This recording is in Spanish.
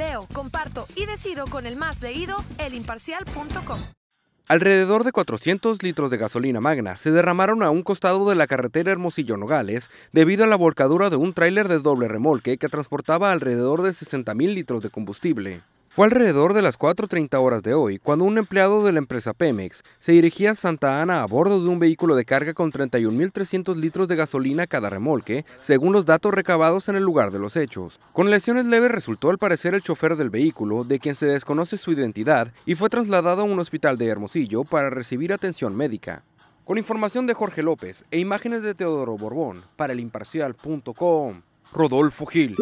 Leo, comparto y decido con el más leído, elimparcial.com. Alrededor de 400 litros de gasolina magna se derramaron a un costado de la carretera Hermosillo-Nogales debido a la volcadura de un tráiler de doble remolque que transportaba alrededor de 60.000 litros de combustible. Fue alrededor de las 4.30 horas de hoy cuando un empleado de la empresa Pemex se dirigía a Santa Ana a bordo de un vehículo de carga con 31.300 litros de gasolina cada remolque, según los datos recabados en el lugar de los hechos. Con lesiones leves resultó al parecer el chofer del vehículo, de quien se desconoce su identidad, y fue trasladado a un hospital de Hermosillo para recibir atención médica. Con información de Jorge López e imágenes de Teodoro Borbón, para el Rodolfo Gil.